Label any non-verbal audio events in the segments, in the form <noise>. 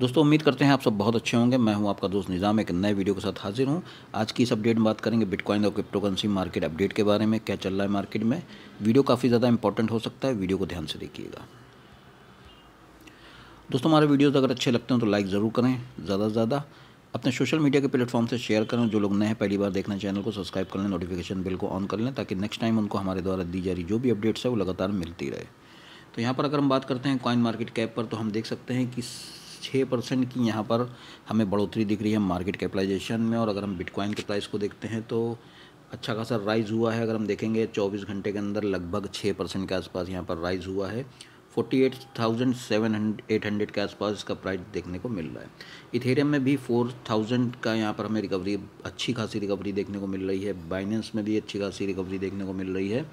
दोस्तों उम्मीद करते हैं आप सब बहुत अच्छे होंगे मैं हूं आपका दोस्त निज़ाम एक नए वीडियो के साथ हाजिर हूं आज की इस अपडेट में बात करेंगे बिटकॉइन और क्रिप्टोकरेंसी मार्केट अपडेट के बारे में क्या चल रहा है मार्केट में वीडियो काफ़ी ज़्यादा इंपॉर्टेंट हो सकता है वीडियो को ध्यान से देखिएगा दोस्तों हमारे वीडियोज़ अगर अच्छे लगते हैं तो लाइक ज़रूर करें ज़्यादा से ज़्यादा अपने सोशल मीडिया के प्लेटफॉर्म से शेयर करें जो लोग नए हैं पहली बार देखना चैनल को सब्सक्राइब कर लें नोटिफिकेशन बिल को ऑन कर लें ताकि नेक्स्ट टाइम उनको हमारे द्वारा दी जा रही जो भी अपडेट्स है वो लगातार मिलती रहे तो यहाँ पर अगर हम बात करते हैं कॉइन मार्केट कैप पर तो हम देख सकते हैं कि छः परसेंट की यहाँ पर हमें बढ़ोतरी दिख रही है मार्केट कैपिटलाइजेशन में और अगर हम बिटकॉइन के प्राइस को देखते हैं तो अच्छा खासा राइज़ हुआ है अगर हम देखेंगे 24 घंटे के अंदर लगभग 6 परसेंट के आसपास यहाँ पर राइज़ हुआ है हंड्रेड के आसपास इसका प्राइस देखने को मिल रहा है इथेरियम में भी 4,000 का यहाँ पर हमें रिकवरी अच्छी खासी रिकवरी देखने को मिल रही है बाइनेंस में भी अच्छी खासी रिकवरी देखने को मिल रही है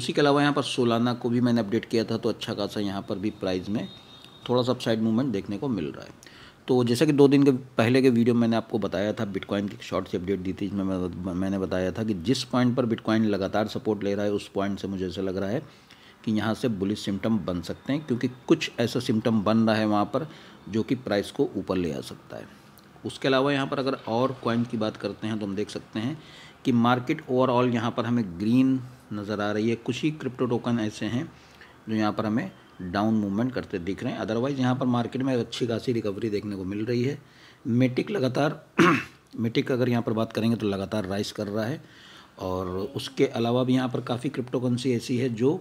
उसी के अलावा यहाँ पर सोलाना को भी मैंने अपडेट किया था तो अच्छा खासा यहाँ पर भी प्राइज़ में थोड़ा सा साइड मूवमेंट देखने को मिल रहा है तो जैसा कि दो दिन के पहले के वीडियो मैंने आपको बताया था बिटकॉइन की शॉर्ट से अपडेट दी थी जिसमें मैंने बताया था कि जिस पॉइंट पर बिटकॉइन लगातार सपोर्ट ले रहा है उस पॉइंट से मुझे ऐसा लग रहा है कि यहाँ से बुलिस सिम्टम बन सकते हैं क्योंकि कुछ ऐसा सिम्टम बन रहा है वहाँ पर जो कि प्राइस को ऊपर ले आ सकता है उसके अलावा यहाँ पर अगर और कॉइन की बात करते हैं तो हम देख सकते हैं कि मार्केट ओवरऑल यहाँ पर हमें ग्रीन नज़र आ रही है कुछ ही क्रिप्टो टोकन ऐसे हैं जो यहाँ पर हमें डाउन मूवमेंट करते दिख रहे हैं अदरवाइज़ यहाँ पर मार्केट में अच्छी खासी रिकवरी देखने को मिल रही है मेटिक लगातार मेटिक <clears throat> अगर यहाँ पर बात करेंगे तो लगातार राइस कर रहा है और उसके अलावा भी यहाँ पर काफ़ी क्रिप्टोकरेंसी ऐसी है जो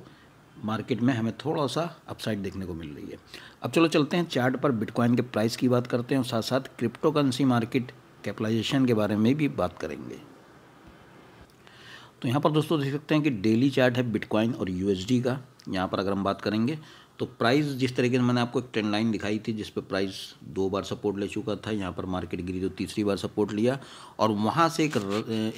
मार्केट में हमें थोड़ा सा अपसाइड देखने को मिल रही है अब चलो चलते हैं चार्ट पर बिटकॉइन के प्राइस की बात करते हैं और साथ साथ क्रिप्टोकरेंसी मार्केट कैपिटलाइजेशन के बारे में भी बात करेंगे तो यहाँ पर दोस्तों देख सकते हैं कि डेली चार्ट है बिटकॉइन और यूएसडी का यहाँ पर अगर हम बात करेंगे तो प्राइस जिस तरीके से मैंने आपको एक ट्रेंड लाइन दिखाई थी जिस पर प्राइस दो बार सपोर्ट ले चुका था यहाँ पर मार्केट गिरी तो तीसरी बार सपोर्ट लिया और वहाँ से एक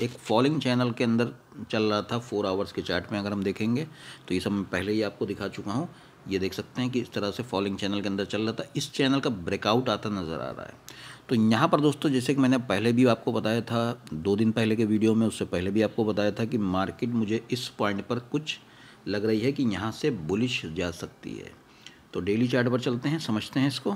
एक फॉलिंग चैनल के अंदर चल रहा था फोर आवर्स के चार्ट में अगर हम देखेंगे तो ये सब मैं पहले ही आपको दिखा चुका हूँ ये देख सकते हैं कि इस तरह से फॉलिंग चैनल के अंदर चल रहा था इस चैनल का ब्रेकआउट आता नज़र आ रहा है तो यहाँ पर दोस्तों जैसे कि मैंने पहले भी आपको बताया था दो दिन पहले के वीडियो में उससे पहले भी आपको बताया था कि मार्केट मुझे इस पॉइंट पर कुछ लग रही है कि यहाँ से बुलिश जा सकती है तो डेली चार्ट पर चलते हैं समझते हैं इसको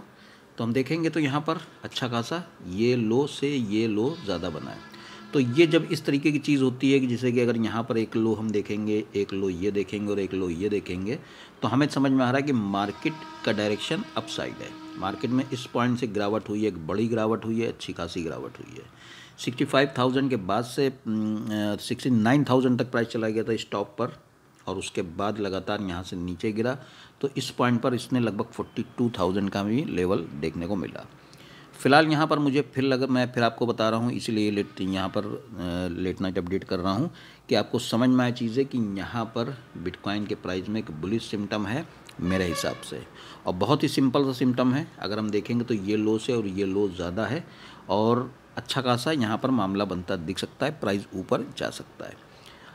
तो हम देखेंगे तो यहाँ पर अच्छा खासा ये लो से ये लो ज़्यादा बना है तो ये जब इस तरीके की चीज़ होती है कि जैसे कि अगर यहाँ पर एक लो हम देखेंगे एक लो ये देखेंगे और एक लो ये देखेंगे तो हमें समझ में आ रहा है कि मार्केट का डायरेक्शन अपसाइड है मार्केट में इस पॉइंट से गिरावट हुई है एक बड़ी गिरावट हुई है अच्छी खासी गिरावट हुई है सिक्सटी फाइव थाउजेंड के बाद से सिक्सटी नाइन थाउजेंड तक प्राइस चला गया था इस पर और उसके बाद लगातार यहाँ से नीचे गिरा तो इस पॉइंट पर इसने लगभग फोर्टी टू थाउजेंड का भी लेवल देखने को मिला फिलहाल यहाँ पर मुझे फिर लग मैं फिर आपको बता रहा हूँ इसीलिए लेट यहाँ पर लेट नाइट अपडेट कर रहा हूँ कि आपको समझ में चीज़ है कि यहाँ पर बिटकॉइन के प्राइस में एक बुलिस सिम्टम है मेरे हिसाब से और बहुत ही सिंपल सा सिम्टम है अगर हम देखेंगे तो ये लो से और ये लो ज़्यादा है और अच्छा खासा यहाँ पर मामला बनता दिख सकता है प्राइस ऊपर जा सकता है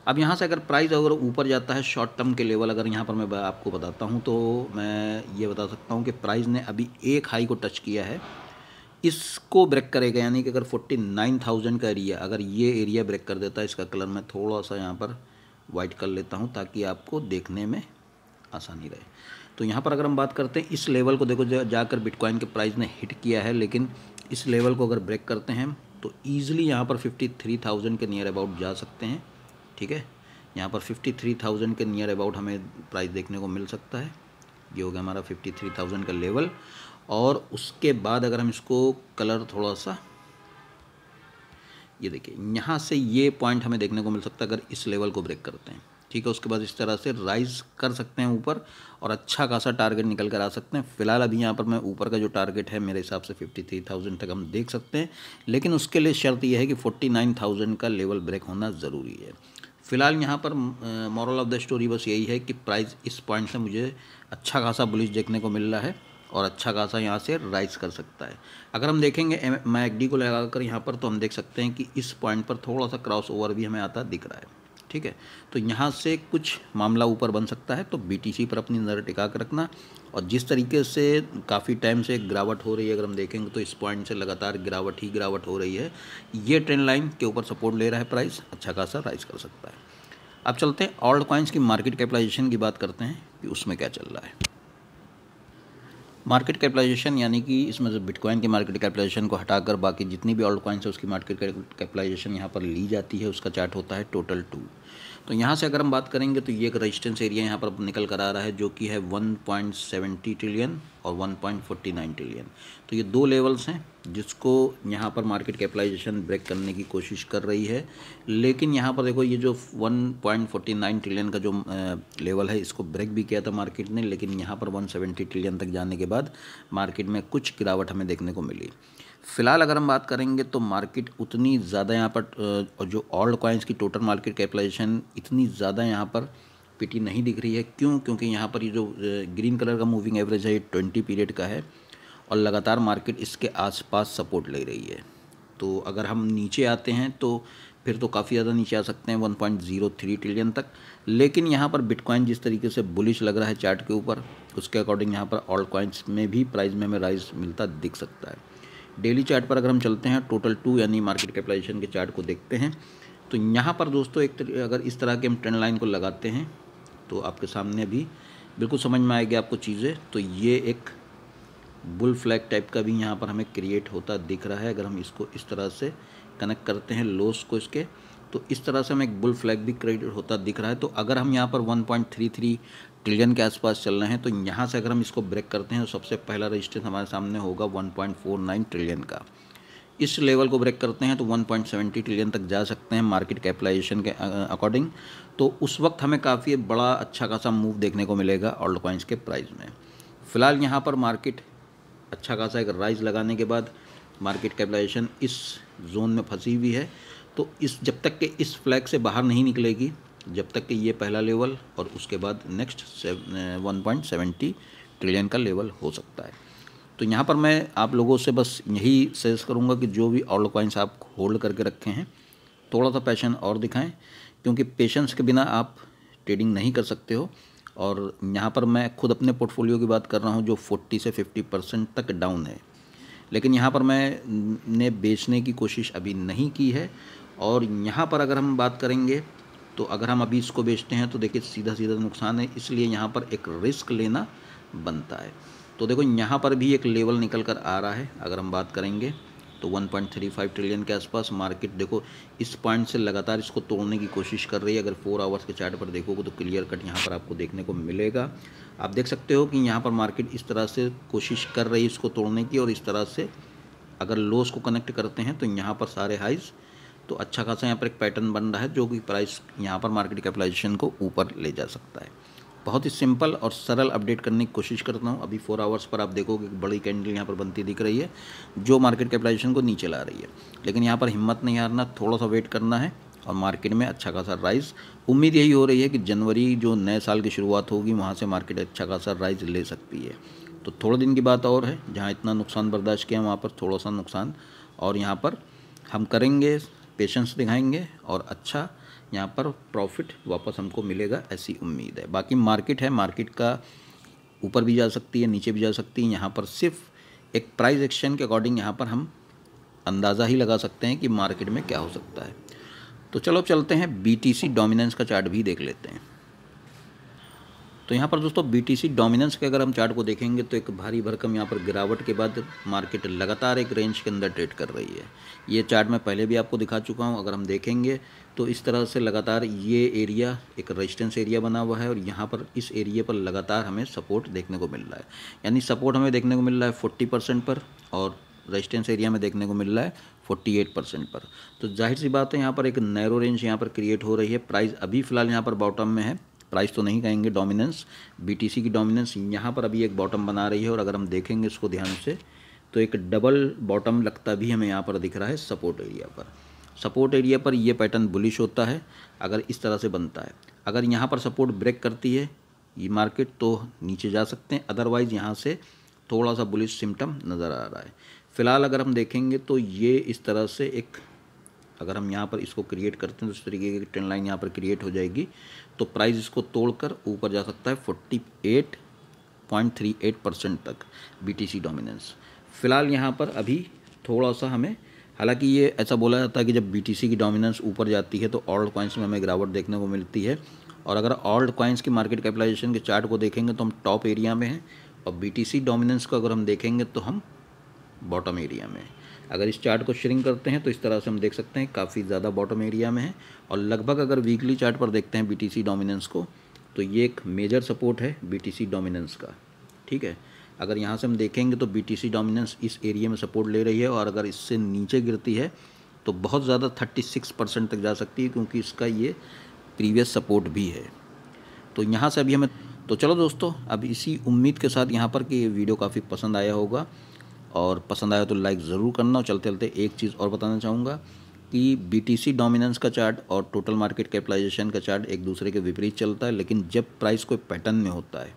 अब यहाँ से अगर प्राइस अगर ऊपर जाता है शॉर्ट टर्म के लेवल अगर यहाँ पर मैं आपको बताता हूँ तो मैं ये बता सकता हूँ कि प्राइस ने अभी एक हाई को टच किया है इसको ब्रेक करेगा यानी कि अगर 49,000 का एरिया अगर ये एरिया ब्रेक कर देता है इसका कलर मैं थोड़ा सा यहाँ पर वाइट कर लेता हूँ ताकि आपको देखने में आसानी रहे तो यहाँ पर अगर हम बात करते हैं इस लेवल को देखो जाकर बिटकॉइन के प्राइस ने हिट किया है लेकिन इस लेवल को अगर ब्रेक करते हैं तो ईज़िली यहाँ पर 53,000 के नियर अबाउट जा सकते हैं ठीक है यहाँ पर फिफ्टी थ्री थाउजेंड के नियर अबाउट हमें प्राइस देखने को मिल सकता है ये हो गया हमारा फिफ्टी थ्री थाउजेंड का लेवल और उसके बाद अगर हम इसको कलर थोड़ा सा ये देखिए यहाँ से ये पॉइंट हमें देखने को मिल सकता है अगर इस लेवल को ब्रेक करते हैं ठीक है उसके बाद इस तरह से राइज कर सकते हैं ऊपर और अच्छा खासा टारगेट निकल कर आ सकते हैं फिलहाल अभी यहाँ पर मैं ऊपर का जो टारगेट है मेरे हिसाब से फिफ्टी थ्री थाउजेंड तक हम देख सकते हैं लेकिन उसके लिए शर्त यह है कि फोर्टी नाइन थाउजेंड का लेवल ब्रेक होना ज़रूरी है फ़िलहाल यहाँ पर मॉरल ऑफ द स्टोरी बस यही है कि प्राइस इस पॉइंट से मुझे अच्छा खासा बुलिश देखने को मिल रहा है और अच्छा खासा यहाँ से राइज कर सकता है अगर हम देखेंगे मैगडी को लगा कर यहाँ पर तो हम देख सकते हैं कि इस पॉइंट पर थोड़ा सा क्रॉस ओवर भी हमें आता दिख रहा है ठीक है तो यहाँ से कुछ मामला ऊपर बन सकता है तो बीटीसी पर अपनी नज़र टिका कर रखना और जिस तरीके से काफ़ी टाइम से गिरावट हो रही है अगर हम देखेंगे तो इस पॉइंट से लगातार गिरावट ही गिरावट हो रही है ये ट्रेंड लाइन के ऊपर सपोर्ट ले रहा है प्राइस अच्छा खासा राइज कर सकता है अब चलते हैं ऑल्ड कॉइन्स की मार्केट कैपिटाइजेशन की बात करते हैं कि उसमें क्या चल रहा है मार्केट कैपिटलाइजेशन यानी कि इसमें से बिटकॉइन की मार्केट कैपिटलाइजेशन को हटाकर बाकी जितनी भी ऑल्ड कॉइन्स है उसकी मार्केट कैपिटलाइजेशन यहाँ पर ली जाती है उसका चार्ट होता है टोटल टू तो यहाँ से अगर हम बात करेंगे तो ये एक रजिस्टेंस एरिया यहाँ पर निकल कर आ रहा है जो कि है 1.70 ट्रिलियन और 1.49 ट्रिलियन तो ये दो लेवल्स हैं जिसको यहाँ पर मार्केट कैपिटलाइजेशन ब्रेक करने की कोशिश कर रही है लेकिन यहाँ पर देखो ये जो 1.49 ट्रिलियन का जो लेवल है इसको ब्रेक भी किया था मार्केट ने लेकिन यहाँ पर 170 ट्रिलियन तक जाने के बाद मार्केट में कुछ गिरावट हमें देखने को मिली फिलहाल अगर हम बात करेंगे तो मार्केट उतनी ज़्यादा यहाँ पर जो ऑल्ड कॉइन्स की टोटल मार्केट कैपिटलाइजेशन इतनी ज़्यादा यहाँ पर पिटी नहीं दिख रही है क्यों क्योंकि यहाँ पर ये जो ग्रीन कलर का मूविंग एवरेज है ये ट्वेंटी पीरियड का है और लगातार मार्केट इसके आसपास सपोर्ट ले रही है तो अगर हम नीचे आते हैं तो फिर तो काफ़ी ज़्यादा नीचे आ सकते हैं 1.03 ट्रिलियन तक लेकिन यहाँ पर बिटकॉइन जिस तरीके से बुलिश लग रहा है चार्ट के ऊपर उसके अकॉर्डिंग यहाँ पर ऑल कॉइन्स में भी प्राइस में हमें राइज मिलता दिख सकता है डेली चार्ट पर अगर हम चलते हैं टोटल टू यानी मार्केट कैपिटलाइजेशन के चार्ट को देखते हैं तो यहाँ पर दोस्तों एक अगर इस तरह के हम ट्रेंड लाइन को लगाते हैं तो आपके सामने भी बिल्कुल समझ में आएगी आपको चीज़ें तो ये एक बुल फ्लैग टाइप का भी यहाँ पर हमें क्रिएट होता दिख रहा है अगर हम इसको इस तरह से कनेक्ट करते हैं लोस को इसके तो इस तरह से हमें एक बुल फ्लैग भी क्रिएट होता दिख रहा है तो अगर हम यहाँ पर 1.33 ट्रिलियन के आसपास चल रहे हैं तो यहाँ से अगर हम इसको ब्रेक करते हैं तो सबसे पहला रजिस्टेंस हमारे सामने होगा वन ट्रिलियन का इस लेवल को ब्रेक करते हैं तो 1.70 ट्रिलियन तक जा सकते हैं मार्केट कैपिटलाइजेशन के अकॉर्डिंग तो उस वक्त हमें काफ़ी बड़ा अच्छा खासा मूव देखने को मिलेगा ऑल्ड कॉइंस के प्राइस में फ़िलहाल यहाँ पर मार्केट अच्छा खासा एक राइज लगाने के बाद मार्केट कैपिटाइजेशन इस जोन में फंसी हुई है तो इस जब तक के इस फ्लैग से बाहर नहीं निकलेगी जब तक कि ये पहला लेवल और उसके बाद next one point seventy trillion का लेवल हो सकता है तो यहाँ पर मैं आप लोगों से बस यही सजेस्ट करूँगा कि जो भी ऑल कॉइन्स आप होल्ड करके रखे हैं थोड़ा सा पैशन और दिखाएं क्योंकि पेशेंस के बिना आप ट्रेडिंग नहीं कर सकते हो और यहाँ पर मैं खुद अपने पोर्टफोलियो की बात कर रहा हूँ जो 40 से 50 परसेंट तक डाउन है लेकिन यहाँ पर मैं ने बेचने की कोशिश अभी नहीं की है और यहाँ पर अगर हम बात करेंगे तो अगर हम अभी इसको बेचते हैं तो देखिए सीधा सीधा नुकसान है इसलिए यहाँ पर एक रिस्क लेना बनता है तो देखो यहाँ पर भी एक लेवल निकल कर आ रहा है अगर हम बात करेंगे तो 1.35 ट्रिलियन के आसपास मार्केट देखो इस पॉइंट से लगातार इसको तोड़ने की कोशिश कर रही है अगर फोर आवर्स के चार्ट पर देखोगे तो क्लियर कट यहाँ पर आपको देखने को मिलेगा आप देख सकते हो कि यहाँ पर मार्केट इस तरह से कोशिश कर रही है इसको तोड़ने की और इस तरह से अगर लोस को कनेक्ट करते हैं तो यहाँ पर सारे हाइज़ तो अच्छा खासा यहाँ पर एक पैटर्न बन रहा है जो कि प्राइस यहाँ पर मार्केट कैपिटलाइजेशन को ऊपर ले जा सकता है बहुत ही सिंपल और सरल अपडेट करने की कोशिश करता हूँ अभी फोर आवर्स पर आप देखोगे कि बड़ी कैंडल यहाँ पर बनती दिख रही है जो मार्केट कैपिटाइजेशन को नीचे ला रही है लेकिन यहाँ पर हिम्मत नहीं हारना थोड़ा सा वेट करना है और मार्केट में अच्छा खासा राइज उम्मीद यही हो रही है कि जनवरी जो नए साल की शुरुआत होगी वहाँ से मार्केट अच्छा खासा राइज ले सकती है तो थोड़े दिन की बात और है जहाँ इतना नुकसान बर्दाश्त किया वहाँ पर थोड़ा सा नुकसान और यहाँ पर हम करेंगे पेशेंस दिखाएंगे और अच्छा यहाँ पर प्रॉफिट वापस हमको मिलेगा ऐसी उम्मीद है बाकी मार्केट है मार्केट का ऊपर भी जा सकती है नीचे भी जा सकती है यहाँ पर सिर्फ एक प्राइस एक्शन के अकॉर्डिंग यहाँ पर हम अंदाज़ा ही लगा सकते हैं कि मार्केट में क्या हो सकता है तो चलो चलते हैं बी टी सी डोमिनेंस का चार्ट भी देख लेते हैं तो यहाँ पर दोस्तों बीटीसी डोमिनेंस के अगर हम चार्ट को देखेंगे तो एक भारी भरकम यहाँ पर गिरावट के बाद मार्केट लगातार एक रेंज के अंदर ट्रेड कर रही है ये चार्ट मैं पहले भी आपको दिखा चुका हूँ अगर हम देखेंगे तो इस तरह से लगातार ये एरिया एक रेजिस्टेंस एरिया बना हुआ है और यहाँ पर इस एरिया पर लगातार हमें सपोर्ट देखने को मिल रहा है यानी सपोर्ट हमें देखने को मिल रहा है फोर्टी परसेंट पर और रेजिस्टेंस एरिया में देखने को मिल रहा है 48 परसेंट पर तो जाहिर सी बात है यहाँ पर एक नैरो रेंज यहाँ पर क्रिएट हो रही है प्राइस अभी फ़िलहाल यहाँ पर बॉटम में है प्राइस तो नहीं कहेंगे डोमिनेंस बीटीसी की डोमिनेंस यहाँ पर अभी एक बॉटम बना रही है और अगर हम देखेंगे इसको ध्यान से तो एक डबल बॉटम लगता भी हमें यहाँ पर दिख रहा है सपोर्ट एरिया पर सपोर्ट एरिया पर यह पैटर्न बुलिश होता है अगर इस तरह से बनता है अगर यहाँ पर सपोर्ट ब्रेक करती है ये मार्केट तो नीचे जा सकते हैं अदरवाइज़ यहाँ से थोड़ा सा बुलिश सिम्टम नज़र आ रहा है फ़िलहाल अगर हम देखेंगे तो ये इस तरह से एक अगर हम यहाँ पर इसको क्रिएट करते हैं तो इस तरीके की ट्रेंड लाइन यहाँ पर क्रिएट हो जाएगी तो प्राइस इसको तोड़कर ऊपर जा सकता है forty eight point three eight percent तक बीटीसी डोमिनेंस फिलहाल यहाँ पर अभी थोड़ा सा हमें हालांकि ये ऐसा बोला जाता है कि जब बीटीसी की डोमिनेंस ऊपर जाती है तो ऑल्ड कॉइन्स में हमें गिरावट देखने को मिलती है और अगर ऑल्ड कॉइन्स की मार्केट कैपिटाइजेशन के चार्ट को देखेंगे तो हम टॉप एरिया में हैं और बी डोमिनेंस को अगर हम देखेंगे तो हम बॉटम एरिया में हैं अगर इस चार्ट को श्रिंक करते हैं तो इस तरह से हम देख सकते हैं काफ़ी ज़्यादा बॉटम एरिया में है और लगभग अगर वीकली चार्ट पर देखते हैं बी डोमिनेंस को तो ये एक मेजर सपोर्ट है बी डोमिनेंस का ठीक है अगर यहाँ से हम देखेंगे तो बी डोमिनेंस इस एरिया में सपोर्ट ले रही है और अगर इससे नीचे गिरती है तो बहुत ज़्यादा थर्टी सिक्स परसेंट तक जा सकती है क्योंकि इसका ये प्रीवियस सपोर्ट भी है तो यहाँ से अभी हमें तो चलो दोस्तों अब इसी उम्मीद के साथ यहाँ पर कि ये वीडियो काफ़ी पसंद आया होगा और पसंद आया तो लाइक ज़रूर करना और चलते चलते एक चीज़ और बताना चाहूँगा कि बी डोमिनेंस का चार्ट और टोटल मार्केट कैपिटलाइजेशन का चार्ट एक दूसरे के विपरीत चलता है लेकिन जब प्राइस कोई पैटर्न में होता है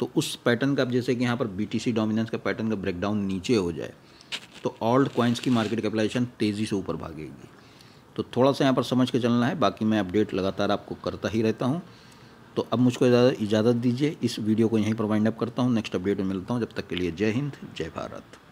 तो उस पैटर्न का जैसे कि यहाँ पर बी डोमिनेंस का पैटर्न का ब्रेकडाउन नीचे हो जाए तो ऑल्ड क्वाइंस की मार्केट कैपिटलाइजेशन तेज़ी से ऊपर भागेगी तो थोड़ा सा यहाँ पर समझ के चलना है बाकी मैं अपडेट लगातार आपको करता ही रहता हूँ तो अब मुझको इजाज़त दीजिए इस वीडियो को यहीं पर वाइंड अप करता हूँ नेक्स्ट अपडेट में मिलता हूँ जब तक के लिए जय हिंद जय भारत